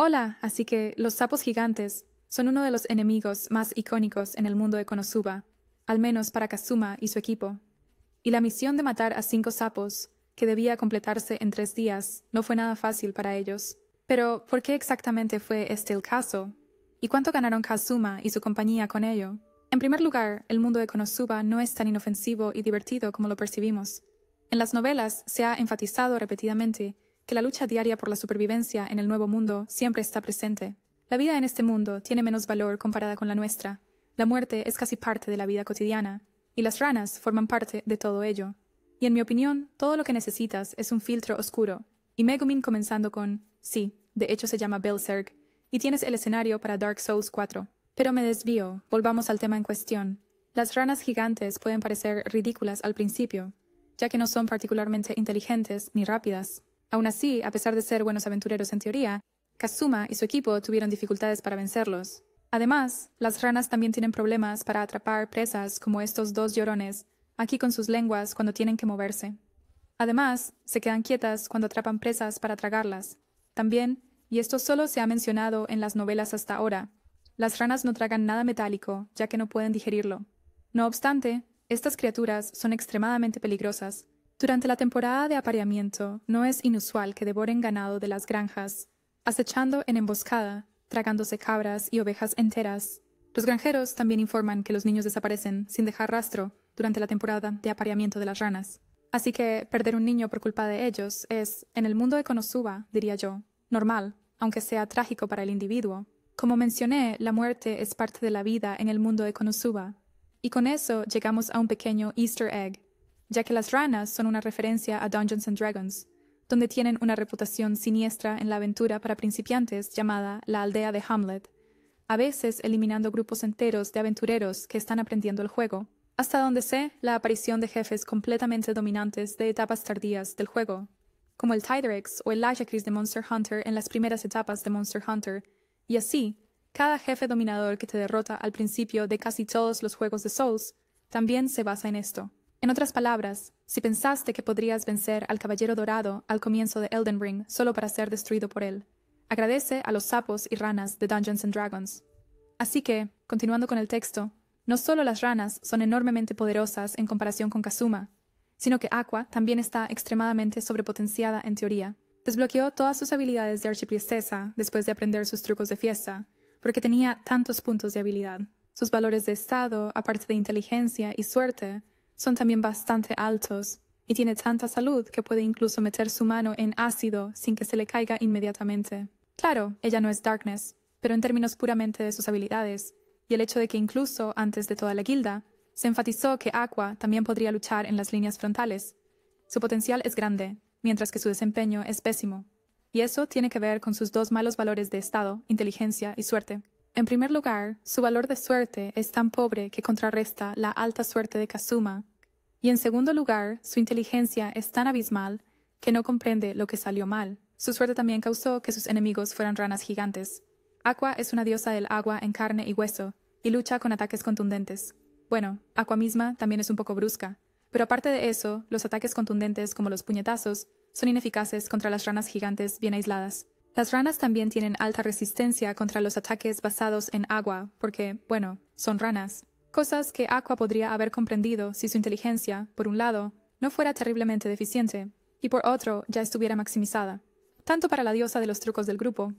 Hola, así que los sapos gigantes son uno de los enemigos más icónicos en el mundo de Konosuba, al menos para Kazuma y su equipo. Y la misión de matar a cinco sapos, que debía completarse en tres días, no fue nada fácil para ellos. Pero, ¿por qué exactamente fue este el caso? ¿Y cuánto ganaron Kazuma y su compañía con ello? En primer lugar, el mundo de Konosuba no es tan inofensivo y divertido como lo percibimos. En las novelas se ha enfatizado repetidamente que la lucha diaria por la supervivencia en el nuevo mundo siempre está presente. La vida en este mundo tiene menos valor comparada con la nuestra. La muerte es casi parte de la vida cotidiana, y las ranas forman parte de todo ello. Y en mi opinión, todo lo que necesitas es un filtro oscuro. Y Megumin comenzando con, sí, de hecho se llama Belzerg, y tienes el escenario para Dark Souls 4. Pero me desvío, volvamos al tema en cuestión. Las ranas gigantes pueden parecer ridículas al principio, ya que no son particularmente inteligentes ni rápidas, Aún así, a pesar de ser buenos aventureros en teoría, Kazuma y su equipo tuvieron dificultades para vencerlos. Además, las ranas también tienen problemas para atrapar presas como estos dos llorones, aquí con sus lenguas cuando tienen que moverse. Además, se quedan quietas cuando atrapan presas para tragarlas. También, y esto solo se ha mencionado en las novelas hasta ahora, las ranas no tragan nada metálico, ya que no pueden digerirlo. No obstante, estas criaturas son extremadamente peligrosas, durante la temporada de apareamiento, no es inusual que devoren ganado de las granjas, acechando en emboscada, tragándose cabras y ovejas enteras. Los granjeros también informan que los niños desaparecen sin dejar rastro durante la temporada de apareamiento de las ranas. Así que perder un niño por culpa de ellos es, en el mundo de Konosuba, diría yo, normal, aunque sea trágico para el individuo. Como mencioné, la muerte es parte de la vida en el mundo de Konosuba. Y con eso llegamos a un pequeño Easter egg ya que las ranas son una referencia a Dungeons and Dragons, donde tienen una reputación siniestra en la aventura para principiantes llamada la aldea de Hamlet, a veces eliminando grupos enteros de aventureros que están aprendiendo el juego. Hasta donde sé, la aparición de jefes completamente dominantes de etapas tardías del juego, como el Tyrex o el Lashacris de Monster Hunter en las primeras etapas de Monster Hunter, y así, cada jefe dominador que te derrota al principio de casi todos los juegos de Souls también se basa en esto. En otras palabras, si pensaste que podrías vencer al Caballero Dorado al comienzo de Elden Ring solo para ser destruido por él, agradece a los sapos y ranas de Dungeons and Dragons. Así que, continuando con el texto, no solo las ranas son enormemente poderosas en comparación con Kazuma, sino que Aqua también está extremadamente sobrepotenciada en teoría. Desbloqueó todas sus habilidades de archipriestesa después de aprender sus trucos de fiesta, porque tenía tantos puntos de habilidad. Sus valores de estado, aparte de inteligencia y suerte, son también bastante altos y tiene tanta salud que puede incluso meter su mano en ácido sin que se le caiga inmediatamente. Claro, ella no es Darkness, pero en términos puramente de sus habilidades, y el hecho de que incluso antes de toda la guilda, se enfatizó que Aqua también podría luchar en las líneas frontales. Su potencial es grande, mientras que su desempeño es pésimo, y eso tiene que ver con sus dos malos valores de estado, inteligencia y suerte. En primer lugar, su valor de suerte es tan pobre que contrarresta la alta suerte de Kazuma, y en segundo lugar, su inteligencia es tan abismal que no comprende lo que salió mal. Su suerte también causó que sus enemigos fueran ranas gigantes. Aqua es una diosa del agua en carne y hueso, y lucha con ataques contundentes. Bueno, Aqua misma también es un poco brusca, pero aparte de eso, los ataques contundentes como los puñetazos son ineficaces contra las ranas gigantes bien aisladas. Las ranas también tienen alta resistencia contra los ataques basados en agua, porque, bueno, son ranas. Cosas que Aqua podría haber comprendido si su inteligencia, por un lado, no fuera terriblemente deficiente, y por otro, ya estuviera maximizada. Tanto para la diosa de los trucos del grupo.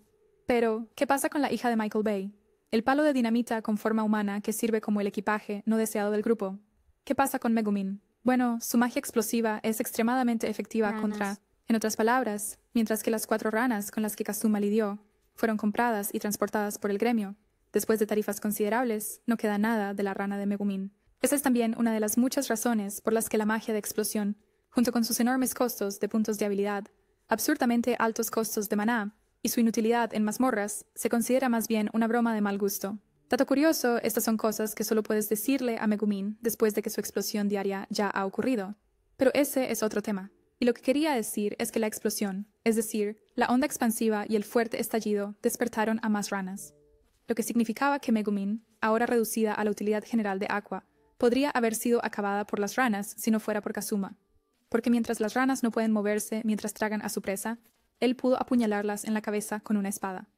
Pero, ¿qué pasa con la hija de Michael Bay? El palo de dinamita con forma humana que sirve como el equipaje no deseado del grupo. ¿Qué pasa con Megumin? Bueno, su magia explosiva es extremadamente efectiva contra en otras palabras, mientras que las cuatro ranas con las que Kazuma lidió fueron compradas y transportadas por el gremio, después de tarifas considerables, no queda nada de la rana de Megumin. Esa es también una de las muchas razones por las que la magia de explosión, junto con sus enormes costos de puntos de habilidad, absurdamente altos costos de maná y su inutilidad en mazmorras, se considera más bien una broma de mal gusto. Dato curioso, estas son cosas que solo puedes decirle a Megumin después de que su explosión diaria ya ha ocurrido. Pero ese es otro tema. Y lo que quería decir es que la explosión, es decir, la onda expansiva y el fuerte estallido despertaron a más ranas, lo que significaba que Megumin, ahora reducida a la utilidad general de Aqua, podría haber sido acabada por las ranas si no fuera por Kazuma. Porque mientras las ranas no pueden moverse mientras tragan a su presa, él pudo apuñalarlas en la cabeza con una espada.